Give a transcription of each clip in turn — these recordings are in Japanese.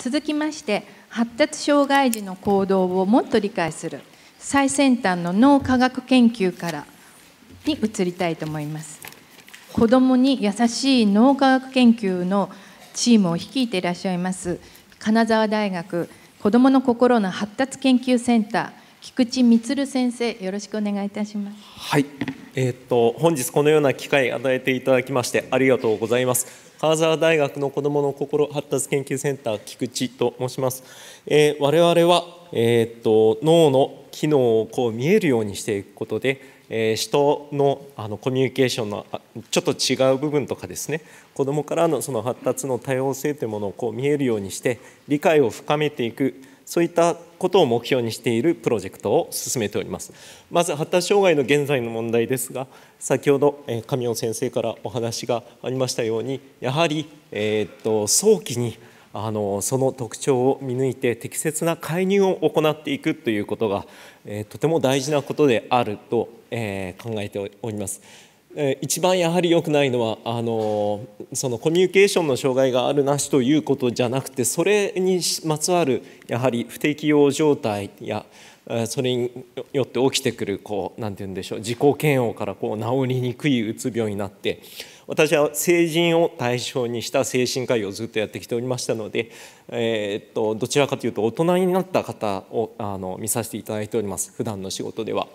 続きまして発達障害児の行動をもっと理解する最先端の脳科学研究からに移りたいと思います子どもに優しい脳科学研究のチームを率いていらっしゃいます金沢大学子どもの心の発達研究センター菊池充先生よろしくお願いいたしますはいえー、っと本日このような機会与えていただきましてありがとうございます川沢大学の子どもの心発達研究センター菊池と申します、えー、我々は、えー、っと脳の機能をこう見えるようにしていくことで、えー、人のあのコミュニケーションのちょっと違う部分とかですね子どもからのその発達の多様性というものをこう見えるようにして理解を深めていくそういったことを目標にしているプロジェクトを進めておりますまず発達障害の現在の問題ですが先ほど神尾先生からお話がありましたようにやはり、えー、っと早期にあのその特徴を見抜いて適切な介入を行っていくということが、えー、とても大事なことであると、えー、考えております。一番やはり良くないのはあのそのコミュニケーションの障害があるなしということじゃなくてそれにまつわるやはり不適応状態やそれによって起きてくるこう何て言うんでしょう自己嫌悪からこう治りにくいうつ病になって私は成人を対象にした精神科医をずっとやってきておりましたので、えー、っとどちらかというと大人になった方をあの見させていただいております普段の仕事では。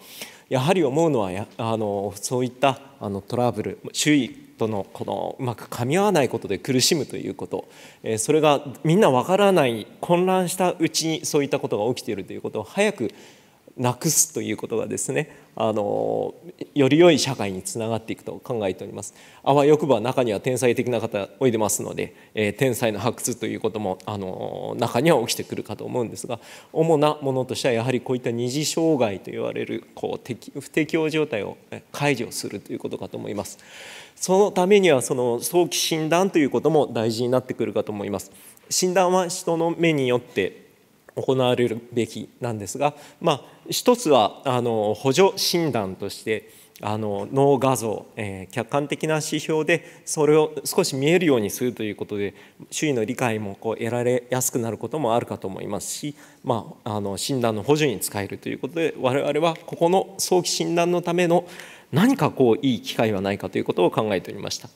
やはり思うのはあのそういったあのトラブル周囲とのこのうまくかみ合わないことで苦しむということ、えそれがみんなわからない混乱したうちにそういったことが起きているということを早くなくすということがですねあのより良い社会につながっていくと考えておりますあわよくば中には天才的な方おいでますので、えー、天才の発掘ということもあの中には起きてくるかと思うんですが主なものとしてはやはりこういった二次障害と言われるこう不適応状態を解除するということかと思いますそのためにはその早期診断ということも大事になってくるかと思います診断は人の目によって行われるべきなんですが、まあ、一つはあの補助診断としてあの脳画像、えー、客観的な指標でそれを少し見えるようにするということで周囲の理解もこう得られやすくなることもあるかと思いますし、まあ、あの診断の補助に使えるということで我々はここの早期診断のための何かこういい機会はないかということを考えておりました。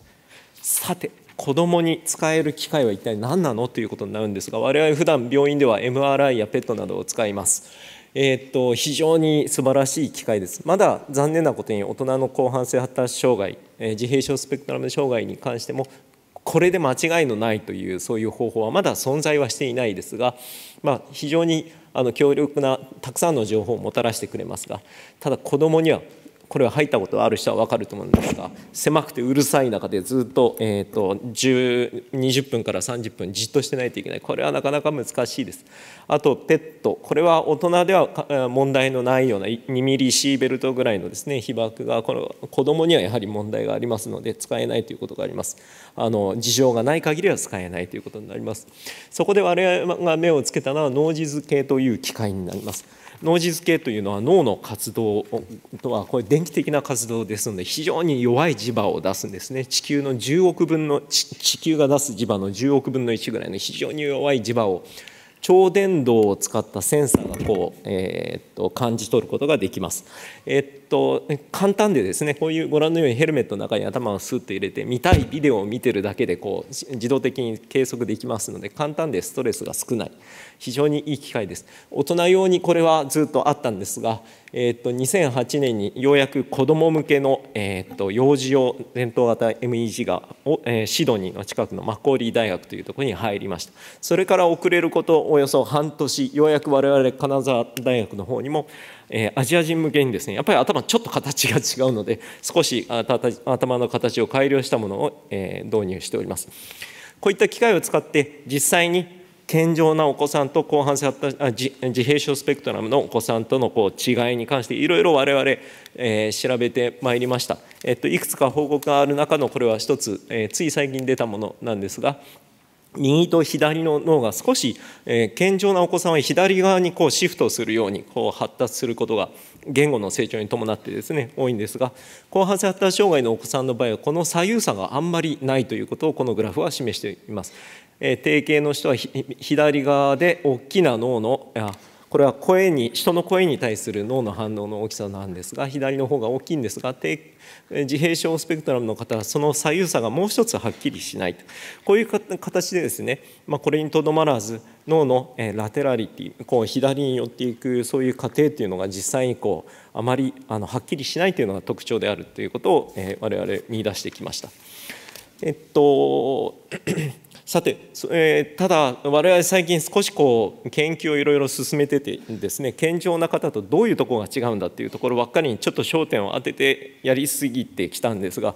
さて子どもに使える機械は一体何なのということになるんですが我々普段病院では MRI や PET などを使います。えー、っと非常に素晴らしい機械です。まだ残念なことに大人の広範性発達障害、え自閉症スペクトラム障害に関してもこれで間違いのないというそういう方法はまだ存在はしていないですが、まあ、非常にあの強力なたくさんの情報をもたらしてくれますがただ子どもにはこれは入ったことある人は分かると思うんですが狭くてうるさい中でずっと,、えーと、と20分から30分じっとしてないといけないこれはなかなか難しいですあとペットこれは大人では問題のないような2ミリシーベルトぐらいのですね被爆がこの子どもにはやはり問題がありますので使えないということがありますあの事情がない限りは使えないということになりますそこで我々が目をつけたのはノージズ系という機械になりますノイジズ系というのは脳の活動とはこれ電気的な活動ですので非常に弱い磁場を出すんですね地球の10億分の地球が出す磁場の10億分の1ぐらいの非常に弱い磁場を超電導を使ったセンサーがこう、えー、っと感じ取ることができます。えー、っと簡単でですねこういうご覧のようにヘルメットの中に頭をスッと入れて見たいビデオを見てるだけでこう自動的に計測できますので簡単でストレスが少ない非常にいい機械です。大人用にこれはずっとあったんですが、えー、っと2008年にようやく子ども向けの、えー、っと幼児用伝統型 MEG がお、えー、シドニーの近くのマコーリー大学というところに入りましたそれから遅れることおよそ半年ようやく我々金沢大学の方にも、えー、アジア人向けにですねやっぱり頭ちょっと形が違うので少し頭の形を改良したものを、えー、導入しておりますこういった機械を使って実際に健常なお子さんと広範性発達自閉症スペクトラムのお子さんとのこう違いに関していろいろ我々、えー、調べてまいりました、えっと、いくつか報告がある中のこれは一つ、えー、つい最近出たものなんですが右と左の脳が少し、えー、健常なお子さんは左側にこうシフトするようにこう発達することが言語の成長に伴ってですね多いんですが後半性発達障害のお子さんの場合はこの左右差があんまりないということをこのグラフは示しています。えー、定型の人は左側で大きな脳のこれは声に人の声に対する脳の反応の大きさなんですが左の方が大きいんですが自閉症スペクトラムの方はその左右差がもう一つはっきりしないとこういう形でですね、まあ、これにとどまらず脳のラテラリティこう左に寄っていくそういう過程というのが実際にこうあまりあのはっきりしないというのが特徴であるということを、えー、我々見出してきました。えっとさて、えー、ただ我々最近少しこう研究をいろいろ進めててですね健常な方とどういうところが違うんだっていうところばっかりにちょっと焦点を当ててやりすぎてきたんですが、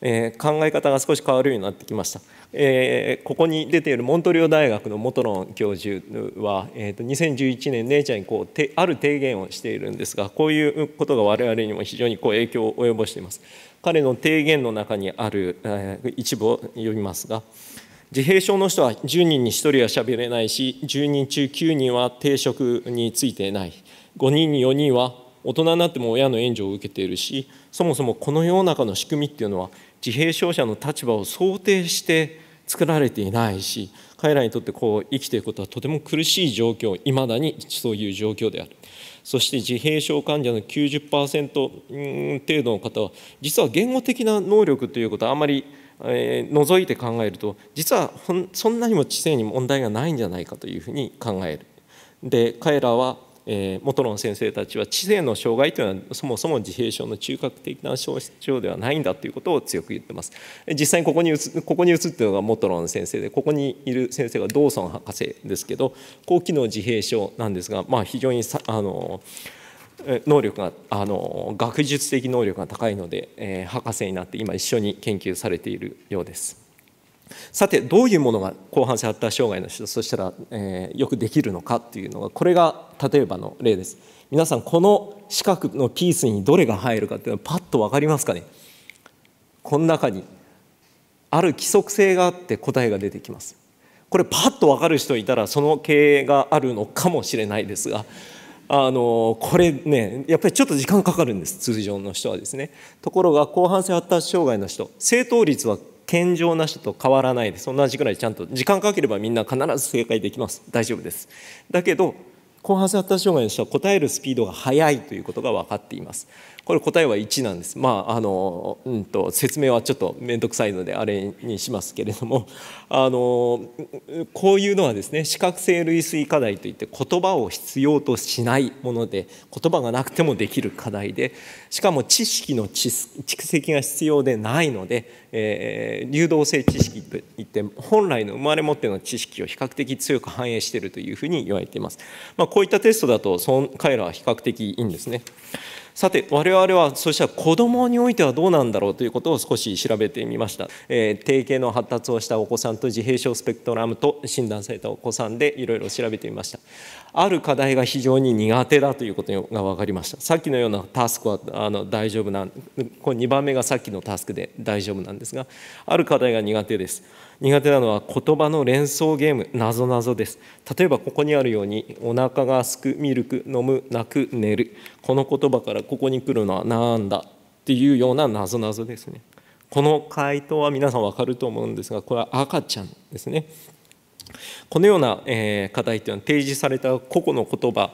えー、考え方が少し変わるようになってきました、えー、ここに出ているモントリオ大学のモトロン教授は、えー、と2011年ネイチャーにこうてある提言をしているんですがこういうことが我々にも非常にこう影響を及ぼしています彼の提言の中にある、えー、一部を読みますが「自閉症の人は10人に1人は喋れないし10人中9人は定職についてない5人に4人は大人になっても親の援助を受けているしそもそもこの世の中の仕組みっていうのは自閉症者の立場を想定して作られていないし彼らにとってこう生きていくことはとても苦しい状況いまだにそういう状況であるそして自閉症患者の90%程度の方は実は言語的な能力ということはあまりえー、除いて考えると実はそんなにも知性に問題がないんじゃないかというふうに考える。で彼らは、え元論先生たちは知性の障害というのはそもそも自閉症の中核的な症状ではないんだということを強く言ってます。実際にここに移ここに移っているのが元論先生でここにいる先生がドーソン博士ですけど高機能自閉症なんですが、まあ、非常にあの。能力があの学術的能力が高いので、えー、博士になって今一緒に研究されているようです。さてどういうものが後半性発達障害の人そしたら、えー、よくできるのかっていうのがこれが例えばの例です皆さんこの四角のピースにどれが入るかっていうのはパッと分かりますかねこの中にある規則性があって答えが出てきますこれパッと分かる人いたらその経営があるのかもしれないですがあのこれねやっぱりちょっと時間かかるんです通常の人はですねところが広範性発達障害の人正答率は健常な人と変わらないです同じぐらいちゃんと時間かければみんな必ず正解できます大丈夫ですだけど後半性発達障害の人は答えるスピードが速いということが分かっています。これ答えは1なんです。まああのうんと説明はちょっと面倒くさいのであれにしますけれども、あのこういうのはですね視覚性類推課題といって言葉を必要としないもので言葉がなくてもできる課題で、しかも知識の蓄積が必要でないので、えー、流動性知識といって本来の生まれ持っての知識を比較的強く反映しているというふうに言われています。まあこういったテストだとその彼らは比較的いいんですね。さて我々はそしたら子どもにおいてはどうなんだろうということを少し調べてみました、えー、定型の発達をしたお子さんと自閉症スペクトラムと診断されたお子さんでいろいろ調べてみましたある課題が非常に苦手だということが分かりましたさっきのようなタスクはあの大丈夫なこれ2番目がさっきのタスクで大丈夫なんですがある課題が苦手です苦手なのは言葉の連想ゲームなぞなぞです例えばここにあるようにお腹がすくミルク飲む泣く寝るこの言葉からここに来るのは何だっていうようななぞなぞですね。この回答は皆さん分かると思うんですがこれは赤ちゃんですね。このような、え課題というのは提示された個々の言葉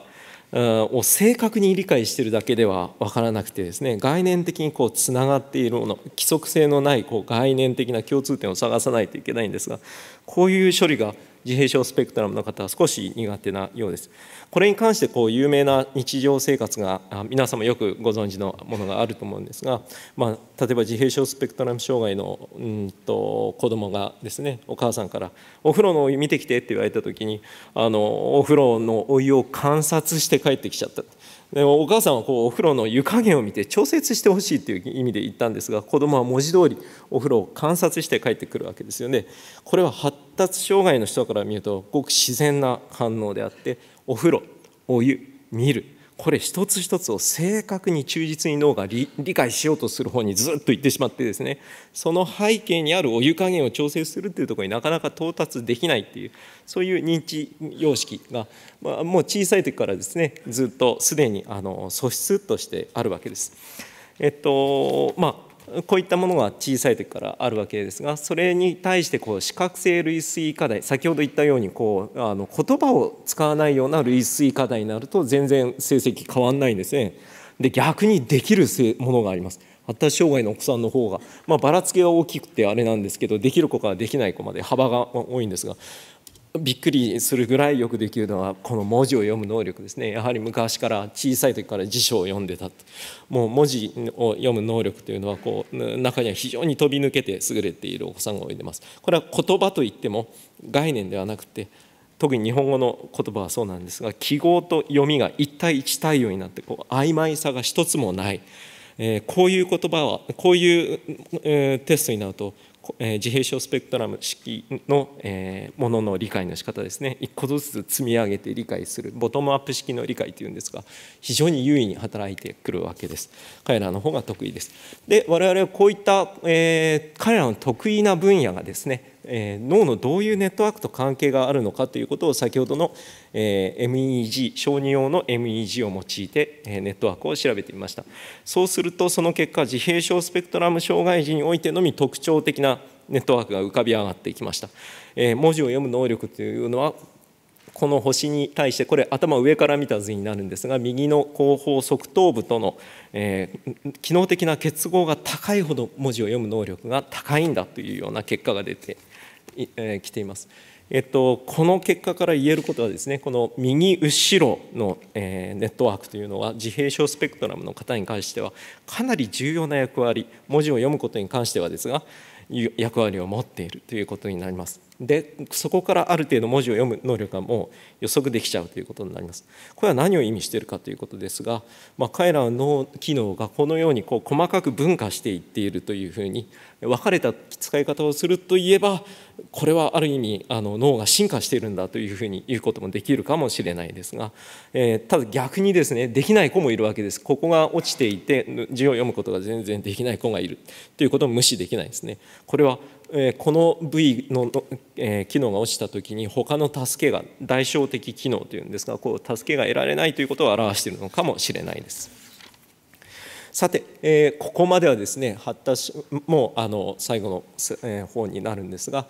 を正確に理解しているだけでは分からなくてですね概念的にこうつながっているもの規則性のないこう概念的な共通点を探さないといけないんですがこういう処理が自閉症スペクトラムの方は少し苦手なようです。これに関してこう有名な日常生活が皆様よくご存知のものがあると思うんですが、まあ、例えば自閉症スペクトラム障害のうんと子供がですねお母さんから「お風呂のお湯見てきて」って言われた時にあのお風呂のお湯を観察して帰ってきちゃった。でもお母さんはこうお風呂の湯加減を見て調節してほしいという意味で言ったんですが子どもは文字通りお風呂を観察して帰ってくるわけですよね。これは発達障害の人から見るとごく自然な反応であってお風呂お湯見るこれ一つ一つを正確に忠実に脳が理解しようとする方にずっと行ってしまってですねその背景にあるお湯加減を調整するっていうところになかなか到達できないっていうそういう認知様式が、まあ、もう小さい時からですねずっとすでにあの素質としてあるわけです。えっとまあこういったものが小さい時からあるわけですがそれに対してこう視覚性類推課題先ほど言ったようにこうあの言葉を使わないような類推課題になると全然成績変わんないんですね。で逆にできるものがあります。発達障害のお子さんの方が、まあ、ばらつきが大きくてあれなんですけどできる子からできない子まで幅が多いんですがびっくりするぐらいよくできるのはこの文字を読む能力ですねやはり昔から小さい時から辞書を読んでたもう文字を読む能力というのはこう中には非常に飛び抜けて優れているお子さんがおいでますこれは言葉といっても概念ではなくて特に日本語の言葉はそうなんですが記号と読みが1対1対応になってこう曖昧さが一つもない、えー、こういう言葉はこういう、えー、テストになるとえ自閉症スペクトラム式の、えものの理解の仕方ですね一個ずつ積み上げて理解するボトムアップ式の理解というんですが非常に優位に働いてくるわけです彼らの方が得意ですで我々はこういった、え彼らの得意な分野がですねえ脳のどういうネットワークと関係があるのかということを先ほどの、え MEG 小児用の MEG を用いて、えネットワークを調べてみましたそうするとその結果自閉症スペクトラム障害児においてのみ特徴的なネットワークが浮かび上がってきました、え文字を読む能力というのはこの星に対してこれ頭上から見た図になるんですが右の後方側頭部との、えー、機能的な結合が高いほど文字を読む能力が高いんだというような結果が出てえー、来ています。えっと、この結果から言えることはですねこの右後ろの、えー、ネットワークというのは自閉症スペクトラムの方に関してはかなり重要な役割文字を読むことに関してはですが、役割を持っているということになります。でそこからある程度文字を読む能力がもう予測できちゃうということになります。これは何を意味しているかということですが、まあ、彼らの機能がこのようにこう細かく分化していっているというふうに分かれた使い方をするといえばこれはある意味あの脳が進化しているんだというふうに言うこともできるかもしれないですが、えー、ただ逆にですねできない子もいるわけです。ここが落ちていて字を読むことが全然できない子がいるということも無視できないですね。これはこの部位の機能が落ちた時に他の助けが代償的機能というんですがこう助けが得られないということを表しているのかもしれないです。さて、えここまではですね発達もうあの最後の、え方になるんですが、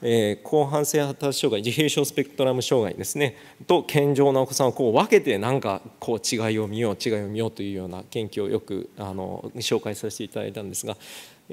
え広範性発達障害自閉症スペクトラム障害ですねと健常なお子さんをこう分けてなんかこう違いを見よう違いを見ようというような研究をよくあの紹介させていただいたんですが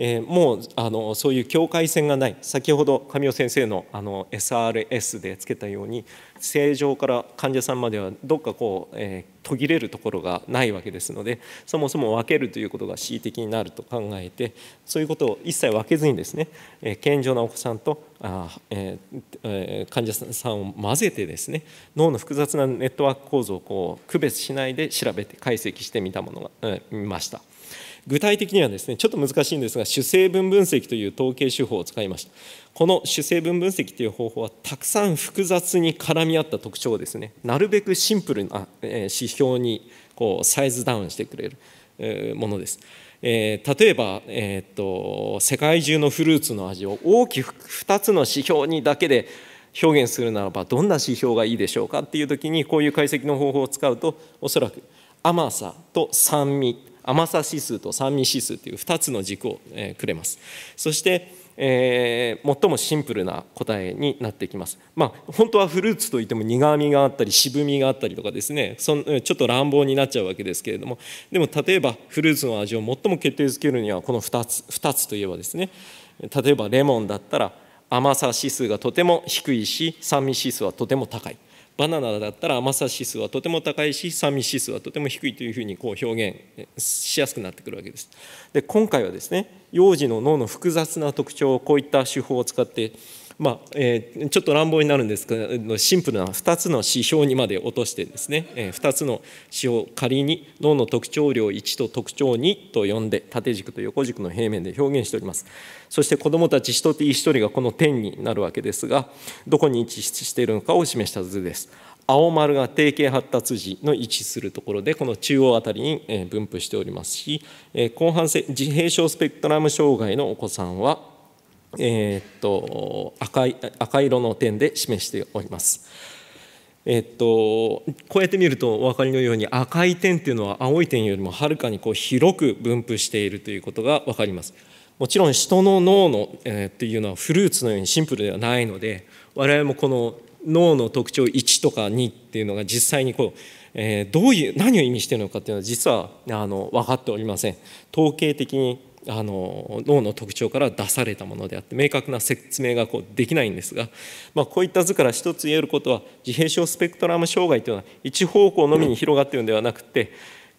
えー、もうあのそういう境界線がない先ほど神尾先生のあの SRS でつけたように正常から患者さんまではどっかこう、えー、途切れるところがないわけですのでそもそも分けるということが恣意的になると考えてそういうことを一切分けずにですね、えー、健常なお子さんとあ、えーえー、患者さんを混ぜてですね脳の複雑なネットワーク構造をこう区別しないで調べて解析してみたものが、えー、見ました。具体的にはですねちょっと難しいんですが主成分分析という統計手法を使いましたこの主成分分析という方法はたくさん複雑に絡み合った特徴をですねなるべくシンプルな指標にこうサイズダウンしてくれるものです。えー、例えば、えーと、世界中のフルーツの味を大きく2つの指標にだけで表現するならばどんな指標がいいでしょうかっていう時にこういう解析の方法を使うとおそらく甘さと酸味甘さ指数と酸味指数という2つの軸を、えくれます。そしてえー、最もシンプルな答えになってきます。まあ、本当はフルーツといっても苦みがあったり渋みがあったりとかですねそのちょっと乱暴になっちゃうわけですけれどもでも例えばフルーツの味を最も決定づけるにはこの2つ ,2 つといえばですね例えばレモンだったら甘さ指数がとても低いし酸味指数はとても高い。バナナだったら甘さ指数はとても高いし酸味指数はとても低いというふうにこう表現しやすくなってくるわけです。で今回はですね幼児の脳の複雑な特徴をこういった手法を使ってまあえー、ちょっと乱暴になるんですけどシンプルな2つの指標にまで落としてですね、えー、2つの指標仮に脳の特徴量1と特徴2と呼んで縦軸と横軸の平面で表現しておりますそして子どもたち一人一人がこの点になるわけですがどこに位置しているのかを示した図です青丸が定型発達時の位置するところでこの中央あたりに分布しておりますし広半性自閉症スペクトラム障害のお子さんはえー、っと赤い赤色の点で示しております。えっと、こうやって見るとお分かりのように赤い点っていうのは青い点よりもはるかにこう広く分布しているということが分かります。もちろん人の脳の、えー、っていうのはフルーツのようにシンプルではないので我々もこの脳の特徴1とか2っていうのが実際にこう、えー、どういう何を意味しているのかっていうのは実はあの分かっておりません。統計的にあの脳の特徴から出されたものであって明確な説明がこうできないんですが、まあ、こういった図から一つ言えることは自閉症スペクトラム障害というのは一方向のみに広がっているのではなくて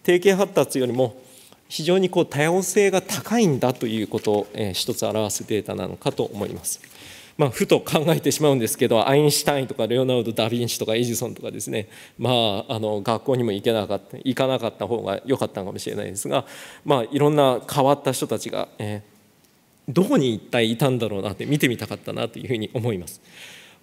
定型発達よりも非常にこう多様性が高いんだということを、えー、一つ表すデータなのかと思います。まあ、ふと考えてしまうんですけどアインシュタインとかレオナルド・ダ・ヴィンチとかエジソンとかですね、まあ、あの学校にも行けなかった行かなかった方が良かったのかもしれないですが、まあ、いろんな変わった人たちが、えー、どこに一体いたんだろうなって見てみたかったなというふうに思います。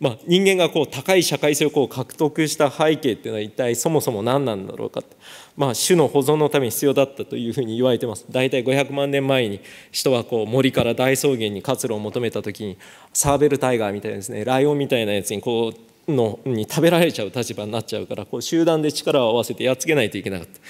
まあ、人間がこう高い社会性をこう獲得した背景っていうのは一体そもそも何なんだろうかって、まあ、種の保存のために必要だったというふうに言われてます大体500万年前に人はこう森から大草原に活路を求めた時にサーベルタイガーみたいなですねライオンみたいなやつにこうのに食べられちゃう立場になっちゃうからこう集団で力を合わせてやっつけないといけなかった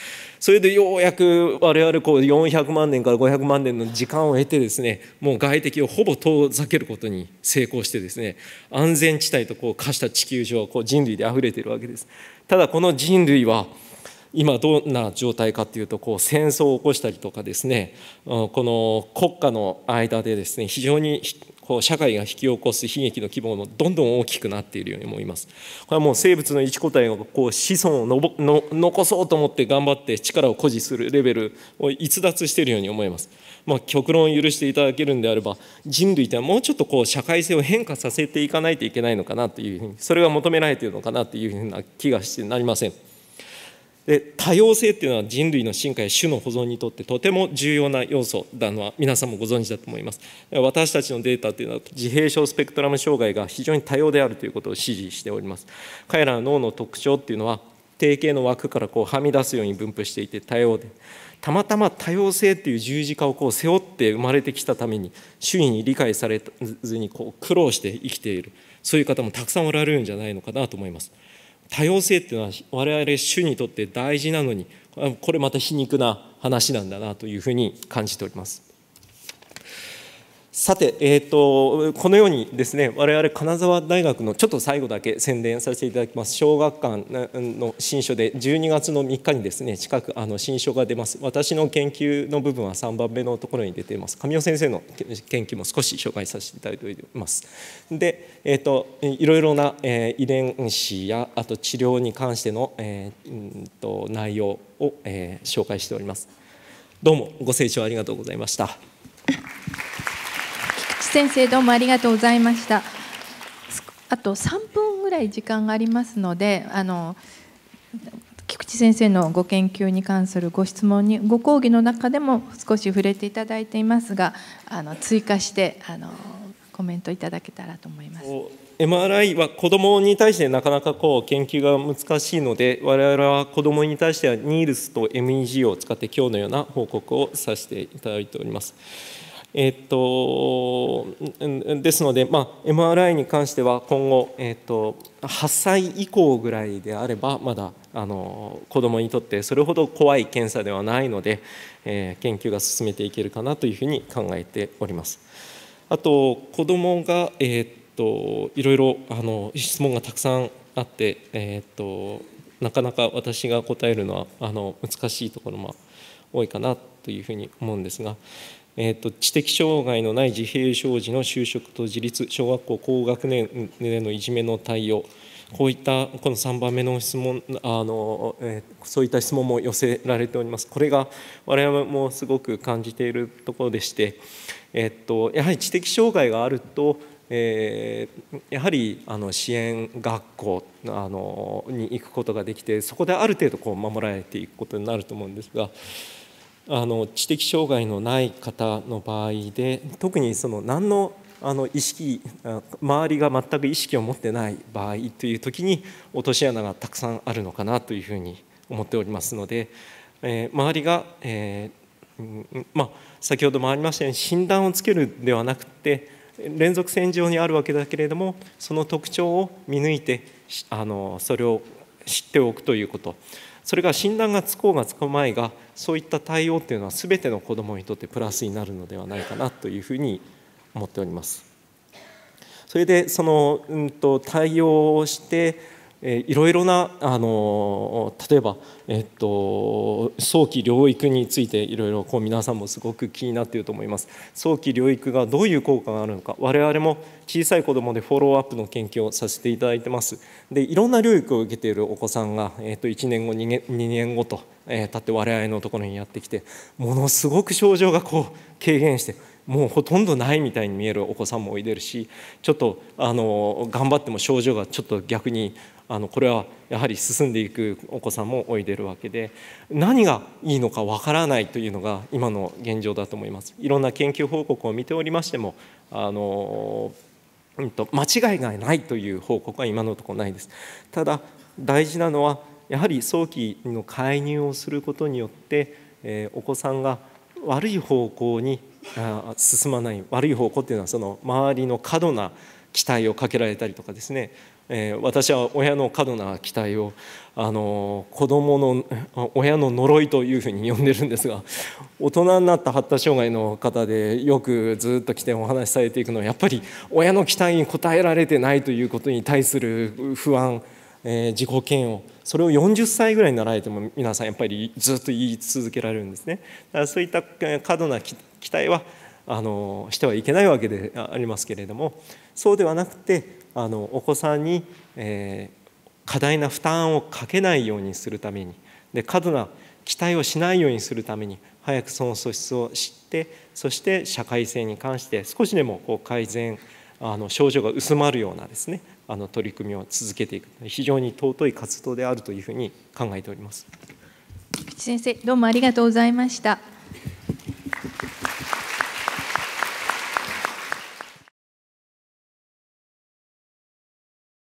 それでようやく我々こう400万年から500万年の時間を経てですねもう外敵をほぼ遠ざけることに成功してですね安全地帯とこう化した地球上こう人類で溢れてるわけですただこの人類は今どんな状態かっていうとこう戦争を起こしたりとかですねこの国家の間でですね非常にこう社会が引き起こす悲劇の規模もどんどん大きくなっているように思いますこれはもう生物の一個体がこう子孫をのの残そうと思って頑張って力を誇示するレベルを逸脱しているように思います、まあ、極論を許していただけるんであれば人類ってはもうちょっとこう社会性を変化させていかないといけないのかなというふうにそれが求められているのかなというふうな気がしてなりませんで多様性っていうのは人類の進化や種の保存にとってとても重要な要素なのは皆さんもご存知だと思います私たちのデータというのは自閉症スペクトラム障害が非常に多様であるということを支持しております彼らの脳の特徴っていうのは定型の枠からこうはみ出すように分布していて多様でたまたま多様性っていう十字架をこう背負って生まれてきたために周囲に理解されずにこう苦労して生きているそういう方もたくさんおられるんじゃないのかなと思います。多様性っていうのは我々主にとって大事なのにこれまた皮肉な話なんだなというふうに感じております。さて、えーと、このようにですね我々金沢大学のちょっと最後だけ宣伝させていただきます小学館の新書で12月の3日にですね近くあの新書が出ます私の研究の部分は3番目のところに出ています神尾先生の研究も少し紹介させていただいておりますで、えーと、いろいろな、え遺伝子やあと治療に関しての、えー、と内容を、え紹介しておりますどうもご清聴ありがとうございました先生どうもありがとうございましたあと3分ぐらい時間がありますのであの菊池先生のご研究に関するご質問にご講義の中でも少し触れていただいていますがあの追加してあのコメントいただけたらと思います。MRI は子どもに対してなかなかこう研究が難しいので我々は子どもに対してはニールスと MEG を使って今日のような報告をさせていただいております。えっと、ですので、まあ、MRI に関しては今後、えっと、8歳以降ぐらいであればまだあの子どもにとってそれほど怖い検査ではないので、えー、研究が進めていけるかなというふうに考えております。あと子どもが、えっといろいろあの質問がたくさんあって、えっとなかなか私が答えるのはあの難しいところも多いかなというふうに思うんですが。えーと、知的障害のない自閉症児の就職と自立小学校高学年でのいじめの対応こういったこの3番目の質問あの、えー、そういった質問も寄せられておりますこれが我々もすごく感じているところでして、えーと、とやはり知的障害があるとえー、やはりあの支援学校あのに行くことができてそこである程度こう守られていくことになると思うんですがあの知的障害のない方の場合で特にその何のあの意識周りが全く意識を持ってない場合という時に落とし穴がたくさんあるのかなというふうに思っておりますので、えー、周りが、えー、ま先ほどもありましたように診断をつけるではなくて連続線上にあるわけだけれどもその特徴を見抜いてあのそれを知っておくということ。それが診断がつこうがつくまいがそういった対応っていうのは全ての子どもにとってプラスになるのではないかなというふうに思っております。それでその、うんと対応をしてえいろいろなあの例えば、えっと、早期療育についていろいろこう皆さんもすごく気になっていると思います早期療育がどういう効果があるのか我々も小さい子どもでフォローアップの研究をさせていただいてますでいろんな療育を受けているお子さんが、えっと、1年後 2, 年2年後と、えー、って我々のところにやってきてものすごく症状がこう軽減してもうほとんどないみたいに見えるお子さんもおいでるしちょっとあの頑張っても症状がちょっと逆にあのこれはやはり進んでいくお子さんもおいでるわけで何がいいのかわからないというのが今の現状だと思いますいろんな研究報告を見ておりましてもあの、うんと、間違いがないという報告は今のところないですただ大事なのはやはり早期の介入をすることによって、えー、お子さんが悪い方向に進まない悪い方向っていうのはその周りの過度な期待をかけられたりとかですねえ私は親の過度な期待をあの子供の親の呪いというふうに呼んでるんですが大人になった発達障害の方でよくずっと来てお話しされていくのはやっぱり親の期待に応えられてないということに対する不安、えー、自己嫌悪それを40歳ぐらいになられても皆さんやっぱりずっと言い続けられるんですね。だからそういった過度な期待はあのしてはいけないわけでありますけれどもそうではなくてあのお子さんに、えー、過大な負担をかけないようにするためにで過度な期待をしないようにするために早くその素質を知ってそして社会性に関して少しでもこう改善あの症状が薄まるようなですねあの取り組みを続けていく非常に尊い活動であるというふうに考えております。菊池先生どうもありがとうございました。